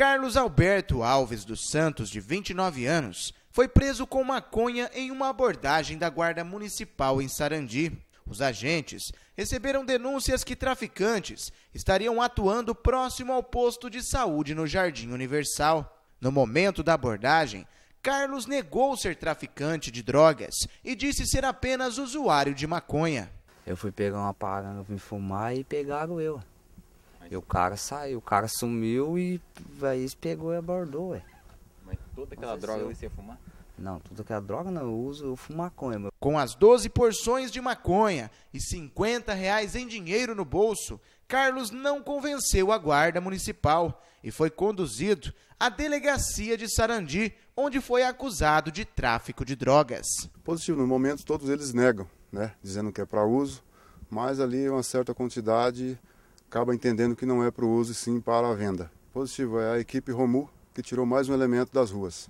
Carlos Alberto Alves dos Santos, de 29 anos, foi preso com maconha em uma abordagem da Guarda Municipal em Sarandi. Os agentes receberam denúncias que traficantes estariam atuando próximo ao posto de saúde no Jardim Universal. No momento da abordagem, Carlos negou ser traficante de drogas e disse ser apenas usuário de maconha. Eu fui pegar uma parada para me fumar e pegaram eu. E o cara saiu, o cara sumiu e aí pegou e abordou, ué. Mas toda aquela Nossa, droga ali você ia fumar? Não, toda aquela droga não, eu uso, eu fumo maconha, meu. Com as 12 porções de maconha e 50 reais em dinheiro no bolso, Carlos não convenceu a guarda municipal e foi conduzido à delegacia de Sarandi, onde foi acusado de tráfico de drogas. Positivo, no momento todos eles negam, né, dizendo que é para uso, mas ali uma certa quantidade acaba entendendo que não é para o uso e sim para a venda. Positivo é a equipe Romu que tirou mais um elemento das ruas.